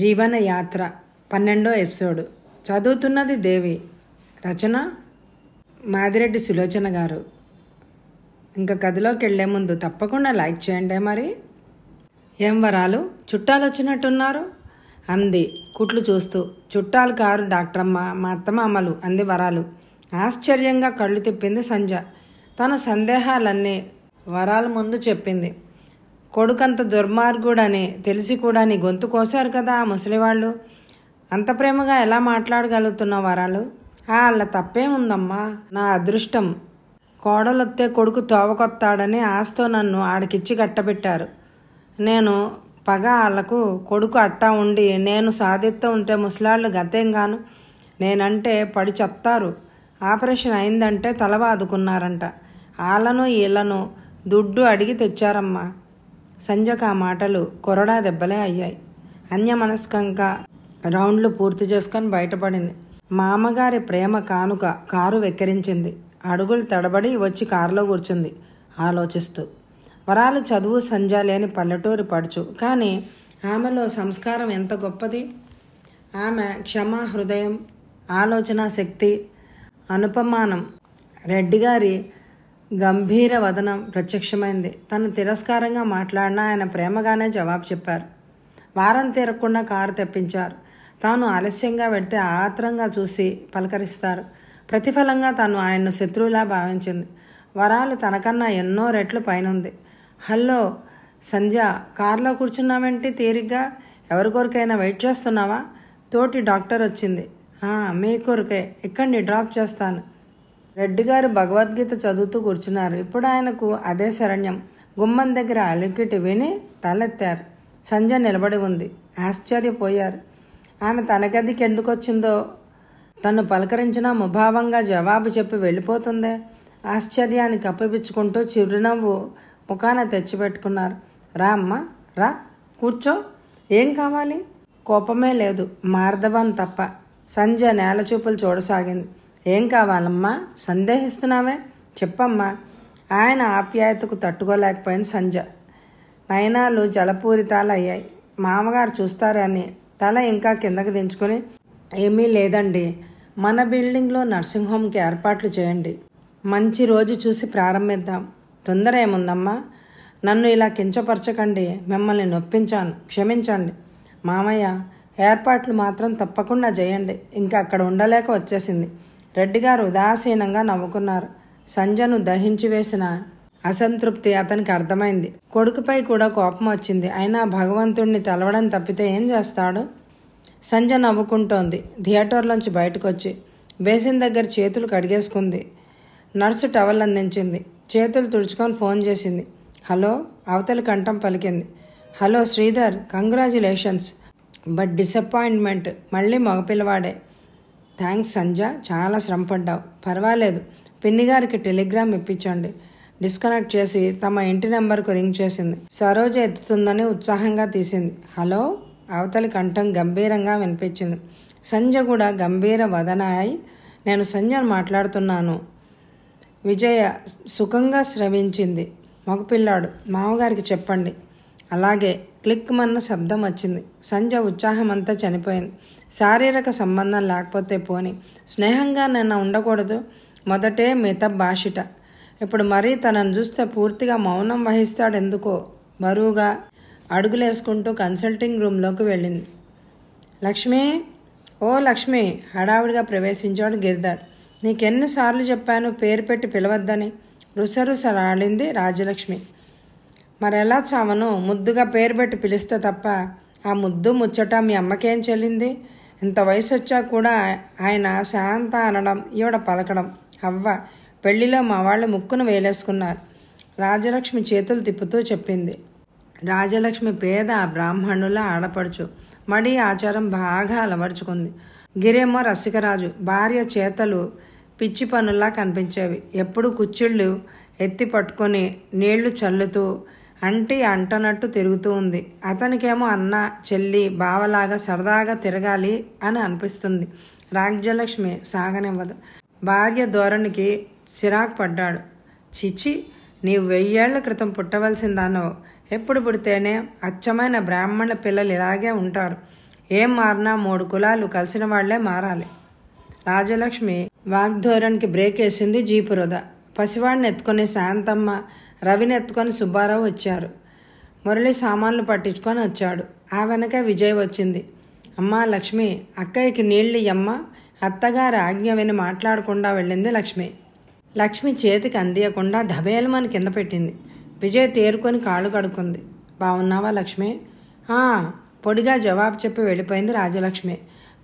జీవన యాత్ర పన్నెండో ఎపిసోడ్ చదువుతున్నది దేవి రచన మాదిరెడ్డి సులోచన గారు ఇంకా కథలోకి వెళ్లే ముందు తప్పకుండా లైక్ చేయండి మరి ఏం వరాలు చుట్టాలు వచ్చినట్టున్నారు అంది కుట్లు చూస్తూ చుట్టాలు కారు అమ్మ మా అత్తమామలు అంది వరాలు ఆశ్చర్యంగా కళ్ళు తిప్పింది సంజ తన సందేహాలన్నీ వరాల ముందు చెప్పింది కొడుకంత దుర్మార్గుడని తెలిసి కూడా నీ గొంతు కోసారు కదా ఆ ముసలివాళ్ళు అంత ప్రేమగా ఎలా మాట్లాడగలుగుతున్నావు వరాలు వాళ్ళ తప్పేముందమ్మా నా అదృష్టం కోడలొత్తే కొడుకు తోవకొత్తాడని ఆస్తో నన్ను ఆడికిచ్చి కట్టబెట్టారు నేను పగ వాళ్లకు కొడుకు అట్టా ఉండి నేను సాధిస్తూ ఉంటే ముసలాళ్ళు గాను నేనంటే పడి చెత్తారు ఆపరేషన్ అయిందంటే తల బాదుకున్నారంట వాళ్ళను వీళ్ళను దుడ్డు అడిగి తెచ్చారమ్మా సంజక ఆ మాటలు కొరడా దెబ్బలే అయ్యాయి అన్యమనస్కంగా రౌండ్లు పూర్తి చేసుకొని బయటపడింది మామగారి ప్రేమ కానుక కారు వెక్కిరించింది అడుగులు తడబడి వచ్చి కారులో కూర్చుంది ఆలోచిస్తూ వరాలు చదువు సంజ లేని పల్లెటూరి పడుచు కానీ ఆమెలో సంస్కారం ఎంత గొప్పది ఆమె క్షమ హృదయం ఆలోచన శక్తి అనుపమానం రెడ్డి గారి గంభీర వదనం ప్రత్యక్షమైంది తను తిరస్కారంగా మాట్లాడినా ఆయన ప్రేమగానే జవాబు చెప్పారు వారం తీరకుండా కారు తెప్పించారు తాను ఆలస్యంగా వెడితే ఆత్రంగా చూసి పలకరిస్తారు ప్రతిఫలంగా తను ఆయన్ను శత్రువులా భావించింది వరాలు తనకన్నా ఎన్నో రెట్లు పైనుంది హలో సంధ్య కారులో కూర్చున్నావేంటి తీరిగ్గా ఎవరి కొరికైనా వెయిట్ చేస్తున్నావా తోటి డాక్టర్ వచ్చింది మీ కొరికే ఇక్కడిని డ్రాప్ చేస్తాను రెడ్డి గారు భగవద్గీత చదువుతూ కూర్చున్నారు ఇప్పుడు ఆయనకు అదే శరణ్యం గుమ్మం దగ్గర అలికిటి విని తలెత్తారు సంజయ్ నిలబడి ఉంది ఆశ్చర్యపోయారు ఆమె తన గదికి ఎందుకొచ్చిందో తను పలకరించిన ముభావంగా జవాబు చెప్పి వెళ్ళిపోతుందే ఆశ్చర్యాన్ని కప్పిపుచ్చుకుంటూ చిరునవ్వు ముఖాన తెచ్చిపెట్టుకున్నారు రా అమ్మ రా కూర్చో ఏం కావాలి కోపమే లేదు మార్ధవన్ తప్ప సంజయ్ నేల చూపులు చూడసాగింది ఏం కావాలమ్మా సందేహిస్తున్నామే చెప్పమ్మా ఆయన ఆప్యాయతకు తట్టుకోలేకపోయిన సంజ నయనాలు జలపూరితాలు అయ్యాయి మామగారు చూస్తారని తల ఇంకా కిందకు దించుకొని ఏమీ లేదండి మన బిల్డింగ్లో నర్సింగ్ హోమ్కి ఏర్పాట్లు చేయండి మంచి రోజు చూసి ప్రారంభిద్దాం తొందర ఏముందమ్మా నన్ను ఇలా కించపరచకండి మిమ్మల్ని నొప్పించాను క్షమించండి మామయ్య ఏర్పాట్లు మాత్రం తప్పకుండా చేయండి ఇంకా అక్కడ ఉండలేక వచ్చేసింది రెడ్డిగారు ఉదాసీనంగా నవ్వుకున్నారు సంజను దహించి వేసిన అసంతృప్తి అతనికి అర్థమైంది కొడుకుపై కూడా కోపం వచ్చింది అయినా భగవంతుణ్ణి తెలవడం తప్పితే ఏం చేస్తాడు సంజ నవ్వుకుంటోంది థియేటర్లోంచి బయటకు వచ్చి బేసిన్ దగ్గర చేతులు కడిగేసుకుంది నర్సు టవల్ అందించింది చేతులు తుడుచుకొని ఫోన్ చేసింది హలో అవతలి కంఠం పలికింది hello Sridhar congratulations but disappointment మళ్ళీ మగపిల్లవాడే థ్యాంక్స్ సంజ చాలా శ్రమ పడ్డావు పర్వాలేదు పిన్ని గారికి టెలిగ్రామ్ ఇప్పించండి డిస్కనెక్ట్ చేసి తమ ఇంటి నెంబర్కు రింగ్ చేసింది సరోజ ఎత్తుతుందని ఉత్సాహంగా తీసింది హలో అవతలి కంఠం గంభీరంగా వినిపించింది సంజ కూడా గంభీర వదన అయి నేను సంజను మాట్లాడుతున్నాను విజయ సుఖంగా స్రవించింది మగపిల్లాడు మామగారికి చెప్పండి అలాగే క్లిక్ మన్న శబ్దం వచ్చింది సంజ ఉత్సాహమంతా చనిపోయింది శారీరక సంబంధం లేకపోతే పోని స్నేహంగా నిన్న ఉండకూడదు మొదటే మిత భాషిట ఇప్పుడు మరీ తనను చూస్తే పూర్తిగా మౌనం వహిస్తాడెందుకో బరువుగా అడుగులేసుకుంటూ కన్సల్టింగ్ రూమ్లోకి వెళ్ళింది లక్ష్మి ఓ లక్ష్మి హడావుడిగా ప్రవేశించాడు గిరిధర్ నీకెన్నిసార్లు చెప్పాను పేరు పెట్టి పిలవద్దని రాలింది రాజలక్ష్మి మరెలా చావను ముద్దుగా పేరు పెట్టి పిలిస్తే తప్ప ఆ ముద్దు ముచ్చట మీ అమ్మకేం చెల్లింది ఇంత వయసు వచ్చా కూడా ఆయన శాంత అనడం ఈవిడ పలకడం అవ్వ పెళ్లిలో మా వాళ్ళు ముక్కును వేలేసుకున్నారు రాజలక్ష్మి చేతులు తిప్పుతూ చెప్పింది రాజలక్ష్మి పేద బ్రాహ్మణుల ఆడపడుచు మడి ఆచారం బాగా అలవరుచుకుంది గిరేమో రసికరాజు భార్య చేతలు పిచ్చి పనుల్లా కనిపించేవి ఎప్పుడు కుచ్చిళ్ళు ఎత్తి పట్టుకొని నీళ్లు చల్లుతూ అంటి అంటనట్టు తిరుగుతూ ఉంది అతనికేమో అన్న చెల్లి బావలాగా సరదాగా తిరగాలి అని అనిపిస్తుంది రాజ్యలక్ష్మి సాగనివ్వదు భార్య ధోరణికి చిరాకు పడ్డాడు చిచి నీవు వెయ్యేళ్ల క్రితం పుట్టవలసిందానో ఎప్పుడు పుడితేనే అచ్చమైన బ్రాహ్మణ పిల్లలు ఇలాగే ఉంటారు ఏం మారినా మూడు కులాలు కలిసిన వాళ్లే మారాలి రాజలక్ష్మి వాగ్ధోరణికి బ్రేక్ వేసింది వృధా పసివాడిని ఎత్తుకునే శాంతమ్మ రవిని ఎత్తుకొని సుబ్బారావు వచ్చారు మురళి సామాన్లు పట్టించుకొని వచ్చాడు ఆ వెనక విజయ్ వచ్చింది అమ్మ లక్ష్మి అక్కయ్యకి నీళ్ళు అమ్మ అత్తగారి ఆజ్ఞ విని మాట్లాడకుండా వెళ్ళింది లక్ష్మి లక్ష్మి చేతికి అందియకుండా ధబేలమని కింద పెట్టింది విజయ్ తేరుకొని కాళ్ళు కడుక్కుంది బాగున్నావా లక్ష్మి పొడిగా జవాబు చెప్పి వెళ్ళిపోయింది రాజలక్ష్మి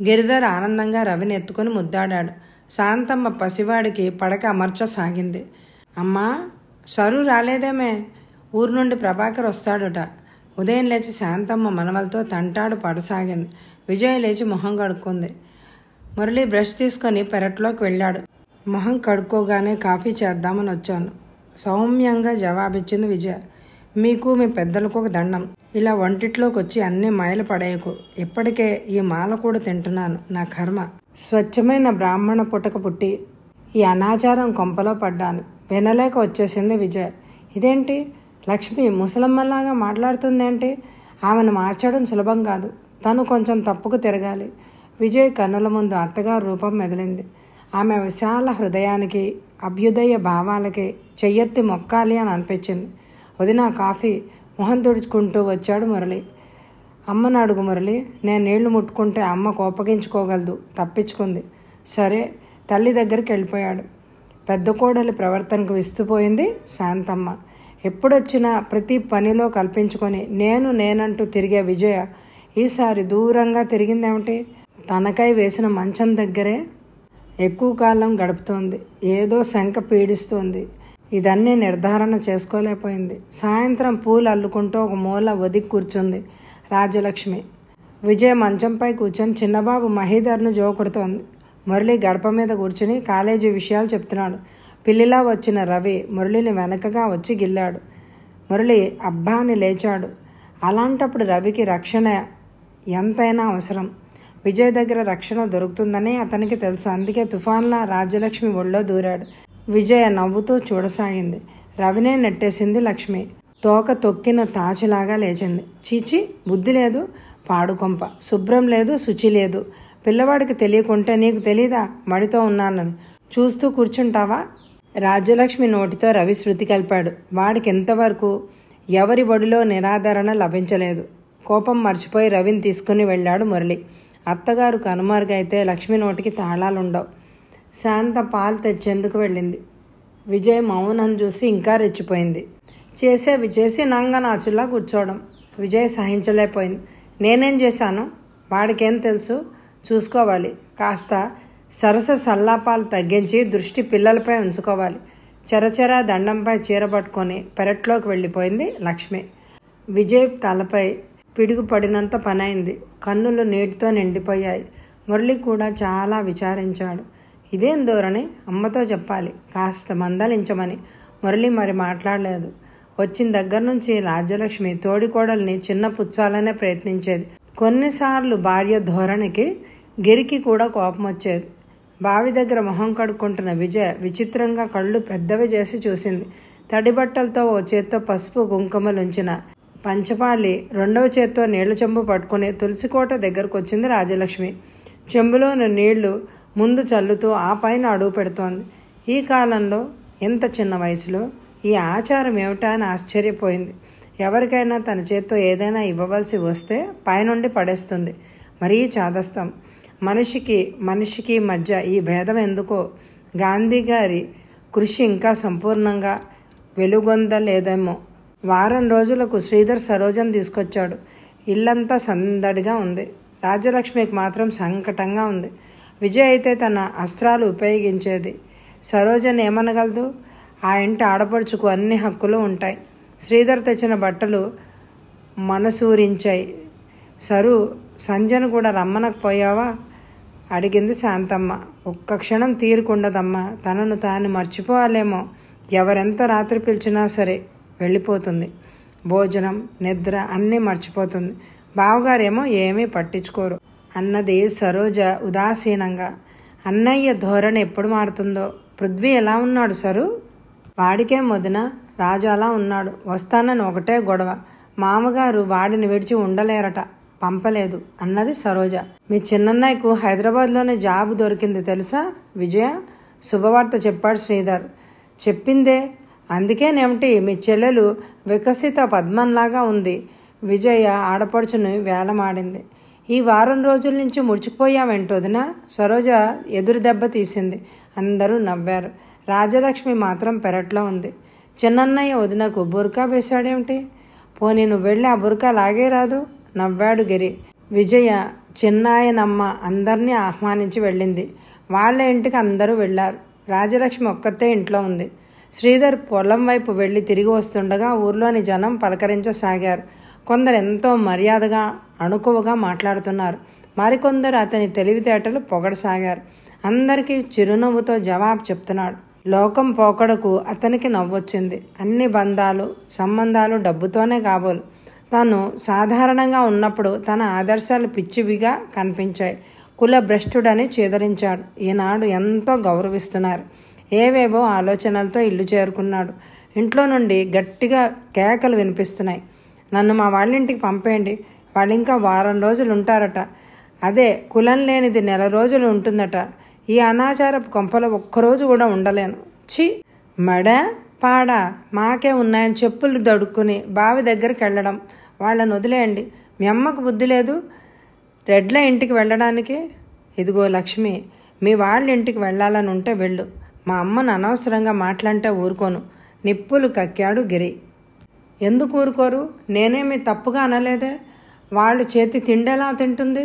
గిరిధర్ ఆనందంగా రవిని ఎత్తుకొని ముద్దాడాడు శాంతమ్మ పసివాడికి పడక అమర్చసాగింది అమ్మా సరు రాలేదేమే ఊరు నుండి ప్రభాకర్ వస్తాడుట ఉదయం లేచి శాంతమ్మ మనవలతో తంటాడు పడసాగింది విజయ్ లేచి మొహం కడుక్కుంది మురళి బ్రష్ తీసుకొని పెరట్లోకి వెళ్ళాడు మొహం కడుక్కోగానే కాఫీ చేద్దామని వచ్చాను సౌమ్యంగా జవాబిచ్చింది విజయ మీకు మీ పెద్దలకు ఒక దండం ఇలా వంటిట్లోకి వచ్చి అన్ని మాయలు పడేయకు ఇప్పటికే ఈ మాల కూడా తింటున్నాను నా కర్మ స్వచ్ఛమైన బ్రాహ్మణ పుటక పుట్టి ఈ అనాచారం కొంపలో పడ్డాను వినలేక వచ్చేసింది విజయ్ ఇదేంటి లక్ష్మి ముసలమ్మలాగా ఏంటి ఆమెను మార్చడం సులభం కాదు తను కొంచెం తప్పుకు తిరగాలి విజయ్ కన్నుల ముందు అత్తగారు రూపం మెదిలింది ఆమె విశాల హృదయానికి అభ్యుదయ భావాలకి చెయ్యెత్తి మొక్కాలి అని అనిపించింది వదిన కాఫీ మొహం తుడుచుకుంటూ వచ్చాడు మురళి అమ్మను అడుగు మురళి నేను నీళ్లు ముట్టుకుంటే అమ్మ కోపగించుకోగలదు తప్పించుకుంది సరే తల్లి దగ్గరికి వెళ్ళిపోయాడు పెద్ద కోడలి ప్రవర్తనకు విస్తుపోయింది శాంతమ్మ ఎప్పుడొచ్చినా ప్రతి పనిలో కల్పించుకొని నేను నేనంటూ తిరిగే విజయ ఈసారి దూరంగా తిరిగిందేమిటి తనకై వేసిన మంచం దగ్గరే ఎక్కువ కాలం గడుపుతోంది ఏదో శంక పీడిస్తోంది ఇదన్నీ నిర్ధారణ చేసుకోలేకపోయింది సాయంత్రం పూలు అల్లుకుంటూ ఒక మూల ఒదిగి కూర్చుంది రాజలక్ష్మి విజయ మంచంపై కూర్చొని చిన్నబాబు మహీధర్ను జోకుడుతోంది మురళి గడప మీద కూర్చుని కాలేజీ విషయాలు చెప్తున్నాడు పిల్లిలా వచ్చిన రవి మురళిని వెనకగా వచ్చి గిల్లాడు మురళి అబ్బాని లేచాడు అలాంటప్పుడు రవికి రక్షణ ఎంతైనా అవసరం విజయ్ దగ్గర రక్షణ దొరుకుతుందని అతనికి తెలుసు అందుకే తుఫాన్లా రాజ్యలక్ష్మి ఒళ్ళో దూరాడు విజయ నవ్వుతూ చూడసాగింది రవినే నెట్టేసింది లక్ష్మి తోక తొక్కిన తాచులాగా లేచింది చీచి బుద్ధి లేదు పాడుకొంప శుభ్రం లేదు శుచి లేదు పిల్లవాడికి తెలియకుంటే నీకు తెలీదా మడితో ఉన్నానని చూస్తూ కూర్చుంటావా రాజ్యలక్ష్మి నోటితో రవి శృతి కలిపాడు వాడికి ఎంతవరకు ఎవరి ఒడిలో నిరాదరణ లభించలేదు కోపం మర్చిపోయి రవిని తీసుకుని వెళ్ళాడు మురళి అత్తగారు కనుమరుగైతే లక్ష్మి నోటికి తాళాలుండవు శాంత పాలు తెచ్చేందుకు వెళ్ళింది విజయ్ మౌనం చూసి ఇంకా రెచ్చిపోయింది చేసేవి చేసి నాచుల్లా కూర్చోవడం విజయ్ సహించలేకపోయింది నేనేం చేశాను వాడికేం తెలుసు చూసుకోవాలి కాస్త సరస సల్లాపాలు తగ్గించి దృష్టి పిల్లలపై ఉంచుకోవాలి చెరచెర దండంపై చీర పట్టుకొని పెరట్లోకి వెళ్ళిపోయింది లక్ష్మి విజయ్ తలపై పిడుగుపడినంత పనైంది కన్నులు నీటితో నిండిపోయాయి మురళి కూడా చాలా విచారించాడు ఇదేం ధోరణి అమ్మతో చెప్పాలి కాస్త మందలించమని మురళి మరి మాట్లాడలేదు వచ్చిన దగ్గర నుంచి రాజ్యలక్ష్మి తోడికోడల్ని చిన్న పుచ్చాలనే ప్రయత్నించేది కొన్నిసార్లు భార్య ధోరణికి గిరికి కూడా కోపం వచ్చేది బావి దగ్గర మొహం కడుక్కుంటున్న విజయ విచిత్రంగా కళ్ళు పెద్దవి చేసి చూసింది తడిబట్టలతో ఓ చేత్తో పసుపు కుంకుమలుంచిన పంచపాలి రెండవ చేత్తో నీళ్లు చెంబు పట్టుకుని తులసికోట దగ్గరకు వచ్చింది రాజలక్ష్మి చెంబులోని నీళ్లు ముందు చల్లుతూ ఆ పైన అడుగు పెడుతోంది ఈ కాలంలో ఇంత చిన్న వయసులో ఈ ఆచారం ఏమిటా అని ఆశ్చర్యపోయింది ఎవరికైనా తన చేత్తో ఏదైనా ఇవ్వవలసి వస్తే పైనుండి పడేస్తుంది మరీ చాదస్తాం మనిషికి మనిషికి మధ్య ఈ భేదం ఎందుకో గాంధీ గారి కృషి ఇంకా సంపూర్ణంగా వెలుగొందలేదేమో వారం రోజులకు శ్రీధర్ సరోజన్ తీసుకొచ్చాడు ఇల్లంతా సందడిగా ఉంది రాజలక్ష్మికి మాత్రం సంకటంగా ఉంది విజయ్ అయితే తన అస్త్రాలు ఉపయోగించేది సరోజన్ ఏమనగలదు ఆ ఇంటి ఆడపడుచుకు అన్ని హక్కులు ఉంటాయి శ్రీధర్ తెచ్చిన బట్టలు మనసూరించాయి సరు సంజను కూడా రమ్మనకపోయావా అడిగింది శాంతమ్మ ఒక్క క్షణం తీరుకుండదమ్మ తనను తాను మర్చిపోవాలేమో ఎవరెంత రాత్రి పిలిచినా సరే వెళ్ళిపోతుంది భోజనం నిద్ర అన్నీ మర్చిపోతుంది బావగారేమో ఏమీ పట్టించుకోరు అన్నది సరోజ ఉదాసీనంగా అన్నయ్య ధోరణి ఎప్పుడు మారుతుందో పృథ్వీ ఎలా ఉన్నాడు సరు వాడికే మొదన రాజు అలా ఉన్నాడు వస్తానని ఒకటే గొడవ మామగారు వాడిని విడిచి ఉండలేరట పంపలేదు అన్నది సరోజ మీ చిన్నన్నయ్యకు హైదరాబాద్లోనే జాబ్ దొరికింది తెలుసా విజయ శుభవార్త చెప్పాడు శ్రీధర్ చెప్పిందే అందుకేనేమిటి మీ చెల్లెలు వికసిత పద్మంలాగా ఉంది విజయ ఆడపడుచుని వేలమాడింది ఈ వారం రోజుల నుంచి ముడుచుకుపోయావేంటోదినా సరోజ ఎదురు దెబ్బ తీసింది అందరూ నవ్వారు రాజలక్ష్మి మాత్రం పెరట్లో ఉంది చిన్నన్నయ్య వదినకు బురకా వేశాడేమిటి పోనీ నువ్వు వెళ్ళి ఆ బురకా లాగే రాదు నవ్వాడు గిరి విజయ చిన్నాయనమ్మ అందరినీ ఆహ్వానించి వెళ్ళింది వాళ్ళ ఇంటికి అందరూ వెళ్ళారు రాజలక్ష్మి ఒక్కతే ఇంట్లో ఉంది శ్రీధర్ పొలం వైపు వెళ్ళి తిరిగి వస్తుండగా ఊర్లోని జనం పలకరించసాగారు కొందరు ఎంతో మర్యాదగా అణుకువగా మాట్లాడుతున్నారు మరికొందరు అతని తెలివితేటలు పొగడసాగారు అందరికీ చిరునవ్వుతో జవాబు చెప్తున్నాడు లోకం పోకడకు అతనికి నవ్వొచ్చింది అన్ని బంధాలు సంబంధాలు డబ్బుతోనే కాబోలు తను సాధారణంగా ఉన్నప్పుడు తన ఆదర్శాలు పిచ్చివిగా కనిపించాయి కుల భ్రష్టుడని చేదరించాడు ఈనాడు ఎంతో గౌరవిస్తున్నారు ఏవేవో ఆలోచనలతో ఇల్లు చేరుకున్నాడు ఇంట్లో నుండి గట్టిగా కేకలు వినిపిస్తున్నాయి నన్ను మా వాళ్ళింటికి పంపేయండి వాళ్ళు ఇంకా వారం రోజులు ఉంటారట అదే కులం లేనిది నెల రోజులు ఉంటుందట ఈ అనాచారపు కొంపలో ఒక్కరోజు కూడా ఉండలేను చి మడ పాడ మాకే ఉన్నాయని చెప్పులు దడుక్కుని బావి దగ్గరికి వెళ్ళడం వాళ్ళని వదిలేయండి మీ అమ్మకు బుద్ధి లేదు రెడ్ల ఇంటికి వెళ్ళడానికి ఇదిగో లక్ష్మి మీ వాళ్ళ ఇంటికి వెళ్ళాలని ఉంటే వెళ్ళు మా అమ్మను అనవసరంగా మాట్లాంటే ఊరుకోను నిప్పులు కక్కాడు గిరి ఎందుకు ఊరుకోరు నేనేమి తప్పుగా అనలేదే వాళ్ళు చేతి తిండేలా తింటుంది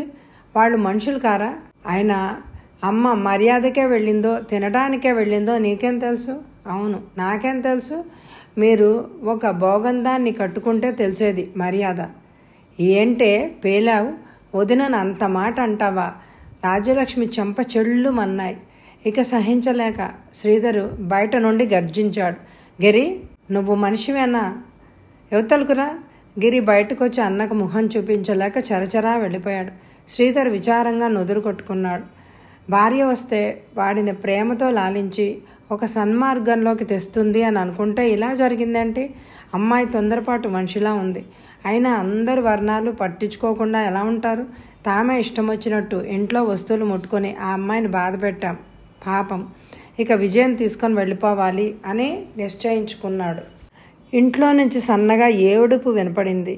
వాళ్ళు మనుషులు కారా ఆయన అమ్మ మర్యాదకే వెళ్ళిందో తినడానికే వెళ్ళిందో నీకేం తెలుసు అవును నాకేం తెలుసు మీరు ఒక భోగందాన్ని కట్టుకుంటే తెలిసేది మర్యాద ఏంటే పేలావు వదినను అంత మాట అంటావా రాజలక్ష్మి చెంప చెళ్ళు మన్నాయి ఇక సహించలేక శ్రీధరు బయట నుండి గర్జించాడు గిరి నువ్వు మనిషివేనా యువతలకురా గిరి బయటకు వచ్చి అన్నకు ముఖం చూపించలేక చరచరా వెళ్ళిపోయాడు శ్రీధర్ విచారంగా నుదురు కొట్టుకున్నాడు భార్య వస్తే వాడిని ప్రేమతో లాలించి ఒక సన్మార్గంలోకి తెస్తుంది అని అనుకుంటే ఇలా జరిగిందంటే అమ్మాయి తొందరపాటు మనిషిలా ఉంది అయినా అందరు వర్ణాలు పట్టించుకోకుండా ఎలా ఉంటారు తామే ఇష్టం వచ్చినట్టు ఇంట్లో వస్తువులు ముట్టుకొని ఆ అమ్మాయిని బాధ పెట్టాం పాపం ఇక విజయం తీసుకొని వెళ్ళిపోవాలి అని నిశ్చయించుకున్నాడు ఇంట్లో నుంచి సన్నగా ఏడుపు వినపడింది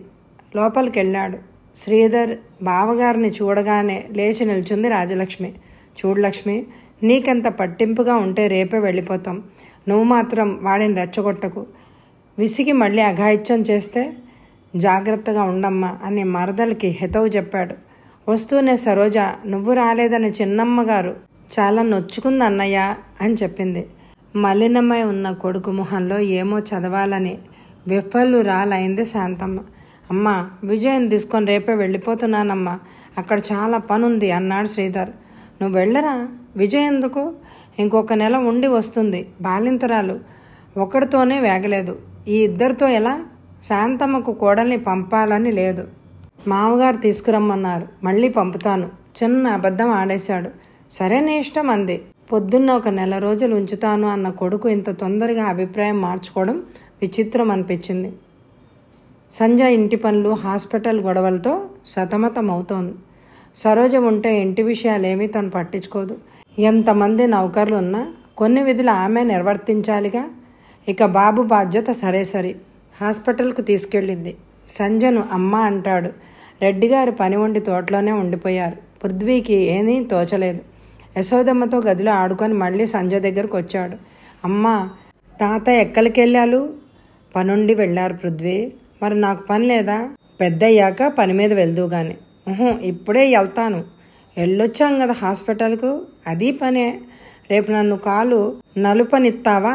లోపలికి వెళ్ళాడు శ్రీధర్ బావగారిని చూడగానే లేచి నిల్చుంది రాజలక్ష్మి చూడలక్ష్మి నీకంత పట్టింపుగా ఉంటే రేపే వెళ్ళిపోతాం నువ్వు మాత్రం వాడిని రెచ్చగొట్టకు విసిగి మళ్ళీ అఘాయిత్యం చేస్తే జాగ్రత్తగా ఉండమ్మా అని మరదలకి హితవు చెప్పాడు వస్తూనే సరోజ నువ్వు రాలేదని చిన్నమ్మగారు చాలా నొచ్చుకుంది అన్నయ్య అని చెప్పింది మలినమై ఉన్న కొడుకు మొహంలో ఏమో చదవాలని విఫలు రాలైంది శాంతమ్మ అమ్మ విజయం తీసుకొని రేపే వెళ్ళిపోతున్నానమ్మా అక్కడ చాలా పనుంది అన్నాడు శ్రీధర్ నువ్వు వెళ్ళరా విజయ్ ఎందుకు ఇంకొక నెల ఉండి వస్తుంది బాలింతరాలు ఒకడితోనే వేగలేదు ఈ ఇద్దరితో ఎలా శాంతమ్మకు కోడల్ని పంపాలని లేదు మామగారు తీసుకురమ్మన్నారు మళ్ళీ పంపుతాను చిన్న అబద్ధం ఆడేశాడు సరైన ఇష్టం అంది పొద్దున్న ఒక నెల రోజులు ఉంచుతాను అన్న కొడుకు ఇంత తొందరగా అభిప్రాయం మార్చుకోవడం విచిత్రం అనిపించింది సంజయ్ ఇంటి పనులు హాస్పిటల్ గొడవలతో సతమతం అవుతోంది సరోజ ఉంటే ఇంటి విషయాలేమీ తను పట్టించుకోదు ఎంతమంది నౌకర్లు ఉన్నా కొన్ని విధులు ఆమె నిర్వర్తించాలిగా ఇక బాబు బాధ్యత సరే సరే హాస్పిటల్కు తీసుకెళ్ళింది సంజను అమ్మ అంటాడు రెడ్డి గారు పని ఉండి తోటలోనే ఉండిపోయారు పృథ్వీకి ఏమీ తోచలేదు యశోదమ్మతో గదిలో ఆడుకొని మళ్ళీ సంజయ్ దగ్గరకు వచ్చాడు అమ్మ తాత ఎక్కడికి వెళ్ళాలు పనుండి వెళ్ళారు పృథ్వీ మరి నాకు పని లేదా పెద్దయ్యాక పని మీద వెళ్దువు కానీ ఇప్పుడే వెళ్తాను వెళ్ళొచ్చాం కదా హాస్పిటల్కు అది పనే రేపు నన్ను కాలు నలుపనిత్తావా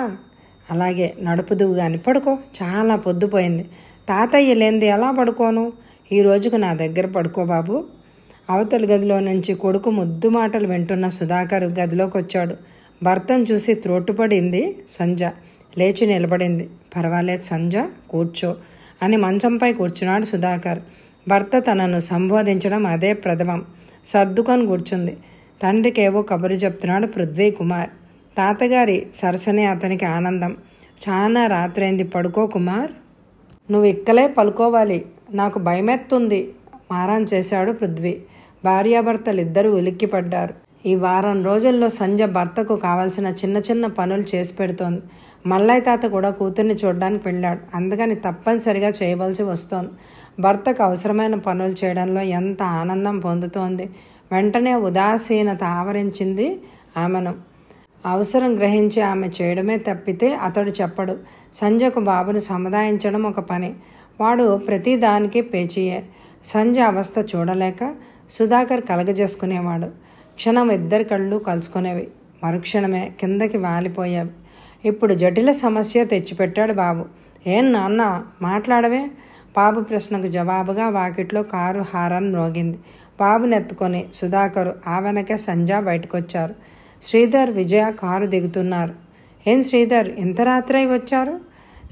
అలాగే నడుపుదువు కానీ పడుకో చాలా పొద్దుపోయింది తాతయ్య లేనిది ఎలా పడుకోను ఈ రోజుకు నా దగ్గర పడుకో బాబు అవతల గదిలో నుంచి కొడుకు ముద్దు మాటలు వింటున్న సుధాకర్ గదిలోకి వచ్చాడు భర్తను చూసి త్రోట్టుపడింది సంజ లేచి నిలబడింది పర్వాలేదు సంజ కూర్చో అని మంచంపై కూర్చున్నాడు సుధాకర్ భర్త తనను సంబోధించడం అదే ప్రథమం సర్దుకొని కూర్చుంది తండ్రికి ఏవో కబురు చెప్తున్నాడు పృథ్వీ కుమార్ తాతగారి సరసనే అతనికి ఆనందం చాలా రాత్రైంది పడుకో కుమార్ నువ్వు ఇక్కలే పలుకోవాలి నాకు భయమెత్తుంది మారాన్ చేశాడు పృథ్వీ భార్యాభర్తలిద్దరూ ఉలిక్కిపడ్డారు ఈ వారం రోజుల్లో సంజ భర్తకు కావాల్సిన చిన్న చిన్న పనులు చేసి పెడుతోంది మల్లయ్య తాత కూడా కూతుర్ని చూడడానికి వెళ్ళాడు అందుకని తప్పనిసరిగా చేయవలసి వస్తోంది భర్తకు అవసరమైన పనులు చేయడంలో ఎంత ఆనందం పొందుతోంది వెంటనే ఉదాసీనత ఆవరించింది ఆమెను అవసరం గ్రహించి ఆమె చేయడమే తప్పితే అతడు చెప్పడు సంజకు బాబును సముదాయించడం ఒక పని వాడు ప్రతిదానికి పేచీయే సంజ అవస్థ చూడలేక సుధాకర్ కలగజేసుకునేవాడు క్షణం ఇద్దరి కళ్ళు కలుసుకునేవి మరుక్షణమే కిందకి వాలిపోయేవి ఇప్పుడు జటిల సమస్య తెచ్చిపెట్టాడు బాబు ఏం నాన్న మాట్లాడవే బాబు ప్రశ్నకు జవాబుగా వాకిట్లో కారు హారన్ మోగింది బాబునెత్తుకొని సుధాకర్ ఆ వెనకే సంజ బయటకొచ్చారు శ్రీధర్ విజయ కారు దిగుతున్నారు ఏం శ్రీధర్ ఇంత రాత్రై వచ్చారు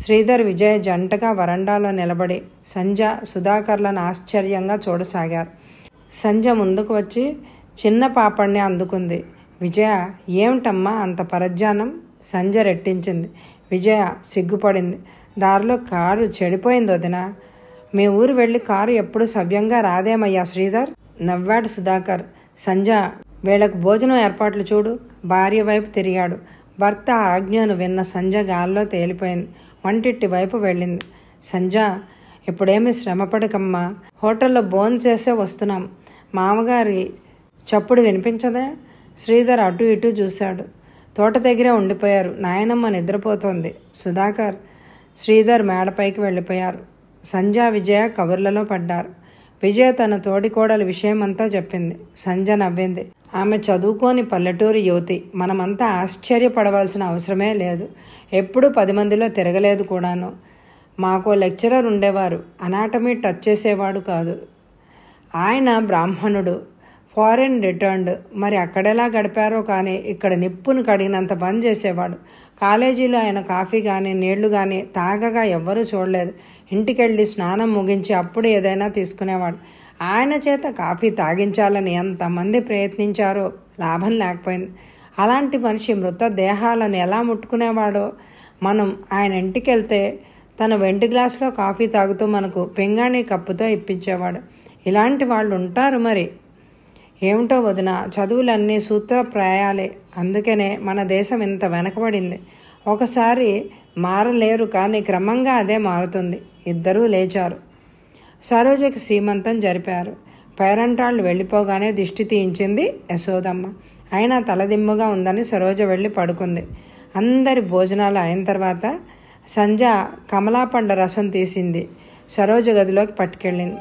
శ్రీధర్ విజయ జంటగా వరండాలో నిలబడి సంజ సుధాకర్లను ఆశ్చర్యంగా చూడసాగారు సంజ ముందుకు వచ్చి చిన్న పాపణ్ణి అందుకుంది విజయ ఏమిటమ్మా అంత పరధ్యానం సంజ రెట్టించింది విజయ సిగ్గుపడింది దారిలో కారు చెడిపోయింది వదినా మీ ఊరు వెళ్ళి కారు ఎప్పుడు సవ్యంగా రాదేమయ్యా శ్రీధర్ నవ్వాడు సుధాకర్ సంజ వీళ్ళకు భోజనం ఏర్పాట్లు చూడు భార్య వైపు తిరిగాడు భర్త ఆజ్ఞను విన్న సంజ గాల్లో తేలిపోయింది వంటిట్టి వైపు వెళ్ళింది సంజ ఇప్పుడేమి శ్రమపడకమ్మా హోటల్లో బోన్ చేసే వస్తున్నాం మామగారి చప్పుడు వినిపించదే శ్రీధర్ అటు ఇటు చూశాడు తోట దగ్గరే ఉండిపోయారు నాయనమ్మ నిద్రపోతోంది సుధాకర్ శ్రీధర్ మేడపైకి వెళ్ళిపోయారు సంజా విజయ కబుర్లలో పడ్డారు విజయ తన తోడికోడల విషయమంతా చెప్పింది సంజ నవ్వింది ఆమె చదువుకోని పల్లెటూరు యువతి మనమంతా ఆశ్చర్యపడవలసిన అవసరమే లేదు ఎప్పుడూ పది మందిలో తిరగలేదు కూడాను మాకు లెక్చరర్ ఉండేవారు అనాటమీ టచ్ చేసేవాడు కాదు ఆయన బ్రాహ్మణుడు ఫారెన్ రిటర్న్డ్ మరి అక్కడెలా గడిపారో కానీ ఇక్కడ నిప్పును కడిగినంత పని చేసేవాడు కాలేజీలో ఆయన కాఫీ కానీ నీళ్లు కానీ తాగగా ఎవ్వరూ చూడలేదు ఇంటికెళ్ళి స్నానం ముగించి అప్పుడు ఏదైనా తీసుకునేవాడు ఆయన చేత కాఫీ తాగించాలని ఎంతమంది ప్రయత్నించారో లాభం లేకపోయింది అలాంటి మనిషి మృతదేహాలను ఎలా ముట్టుకునేవాడో మనం ఆయన ఇంటికి వెళ్తే తన వెంటి గ్లాసులో కాఫీ తాగుతూ మనకు పింగాణి కప్పుతో ఇప్పించేవాడు ఇలాంటి వాళ్ళు ఉంటారు మరి ఏమిటో వదిన చదువులన్నీ సూత్రప్రాయాలే అందుకనే మన దేశం ఇంత వెనకబడింది ఒకసారి మారలేరు కానీ క్రమంగా అదే మారుతుంది ఇద్దరూ లేచారు సరోజకి సీమంతం జరిపారు పేరంటాళ్ళు వెళ్ళిపోగానే దిష్టి తీయించింది యశోదమ్మ అయినా తలదిమ్ముగా ఉందని సరోజ వెళ్ళి పడుకుంది అందరి భోజనాలు అయిన తర్వాత సంజ కమలాపండ రసం తీసింది సరోజ గదిలోకి పట్టుకెళ్ళింది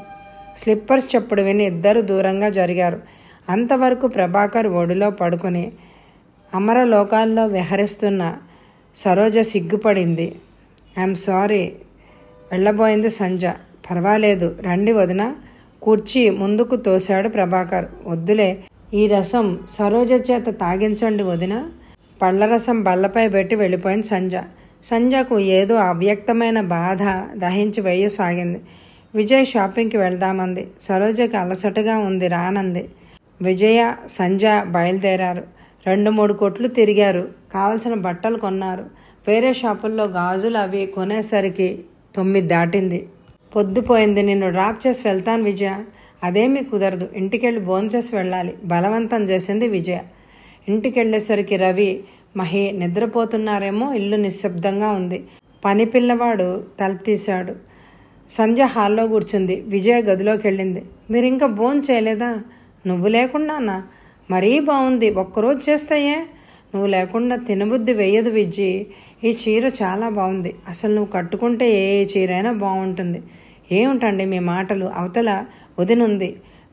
స్లిప్పర్స్ చెప్పుడు విని ఇద్దరు దూరంగా జరిగారు అంతవరకు ప్రభాకర్ ఒడిలో పడుకుని అమరలోకాల్లో విహరిస్తున్న సరోజ సిగ్గుపడింది ఐఎమ్ సారీ వెళ్ళబోయింది సంజ పర్వాలేదు రండి వదిన కుర్చీ ముందుకు తోశాడు ప్రభాకర్ వద్దులే ఈ రసం సరోజ చేత తాగించండి వదిన పళ్ళరసం బల్లపై పెట్టి వెళ్ళిపోయింది సంజ సంజకు ఏదో అవ్యక్తమైన బాధ దహించి వేయసాగింది విజయ్ షాపింగ్కి వెళ్దామంది సరోజకి అలసటగా ఉంది రానంది విజయ సంజ బయలుదేరారు రెండు మూడు కొట్లు తిరిగారు కావలసిన బట్టలు కొన్నారు వేరే షాపుల్లో గాజులు అవి కొనేసరికి తొమ్మిది దాటింది పొద్దుపోయింది నిన్ను డ్రాప్ చేసి వెళ్తాను విజయ అదేమీ కుదరదు ఇంటికెళ్ళి భోంచేసి వెళ్ళాలి బలవంతం చేసింది విజయ ఇంటికెళ్ళేసరికి రవి మహి నిద్రపోతున్నారేమో ఇల్లు నిశ్శబ్దంగా ఉంది పని పిల్లవాడు తల తీశాడు సంధ్య హాల్లో కూర్చుంది విజయ గదిలోకి వెళ్ళింది మీరు ఇంకా భోన్ చేయలేదా నువ్వు లేకుండానా మరీ బాగుంది ఒక్కరోజు చేస్తాయే నువ్వు లేకుండా తినబుద్ధి వేయదు విజ్జి ఈ చీర చాలా బాగుంది అసలు నువ్వు కట్టుకుంటే ఏ చీరైనా బాగుంటుంది ఏముంటండి మీ మాటలు అవతల వదినుంది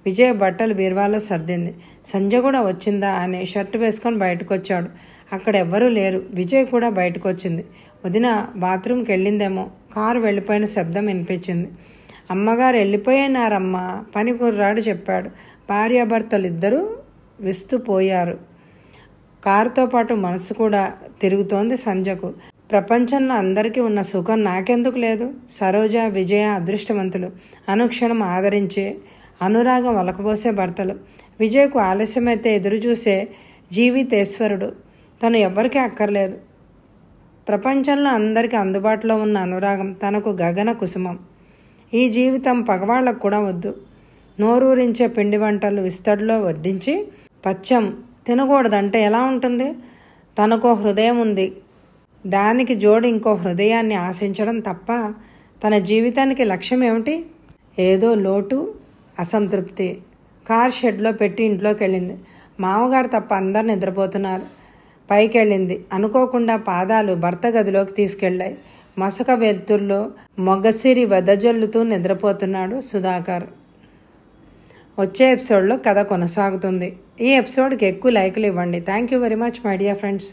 విజయ బట్టలు బీరువాలో సర్దింది సంజయ్ కూడా వచ్చిందా అని షర్ట్ వేసుకొని బయటకు వచ్చాడు అక్కడ ఎవ్వరూ లేరు విజయ్ కూడా బయటకు వచ్చింది వదిన బాత్రూమ్కి వెళ్ళిందేమో కారు వెళ్ళిపోయిన శబ్దం వినిపించింది అమ్మగారు వెళ్ళిపోయినారమ్మ పని కుర్రాడు చెప్పాడు భార్యాభర్తలు ఇద్దరూ విస్తుపోయారు కారుతో పాటు మనసు కూడా తిరుగుతోంది సంజకు ప్రపంచంలో అందరికీ ఉన్న సుఖం నాకెందుకు లేదు సరోజ విజయ అదృష్టవంతులు అనుక్షణం ఆదరించే అనురాగం వలకబోసే భర్తలు విజయ్కు ఆలస్యమైతే ఎదురుచూసే జీవితేశ్వరుడు తను ఎవ్వరికీ అక్కర్లేదు ప్రపంచంలో అందరికీ అందుబాటులో ఉన్న అనురాగం తనకు గగన కుసుమం ఈ జీవితం పగవాళ్లకు కూడా వద్దు నోరూరించే పిండి వంటలు విస్తడిలో వడ్డించి పచ్చం తినకూడదంటే ఎలా ఉంటుంది తనకు హృదయం ఉంది దానికి జోడు ఇంకో హృదయాన్ని ఆశించడం తప్ప తన జీవితానికి లక్ష్యం ఏమిటి ఏదో లోటు అసంతృప్తి కార్ షెడ్లో పెట్టి ఇంట్లోకి వెళ్ళింది మామగారు తప్ప అందరు నిద్రపోతున్నారు పైకి వెళ్ళింది అనుకోకుండా పాదాలు భర్త గదిలోకి తీసుకెళ్ళాయి మసక వెలుతుల్లో మొగ్గసిరి వెదజల్లుతూ నిద్రపోతున్నాడు సుధాకర్ వచ్చే ఎపిసోడ్లో కథ కొనసాగుతుంది ఈ ఎపిసోడ్కి ఎక్కువ లైకులు ఇవ్వండి thank you very much my dear friends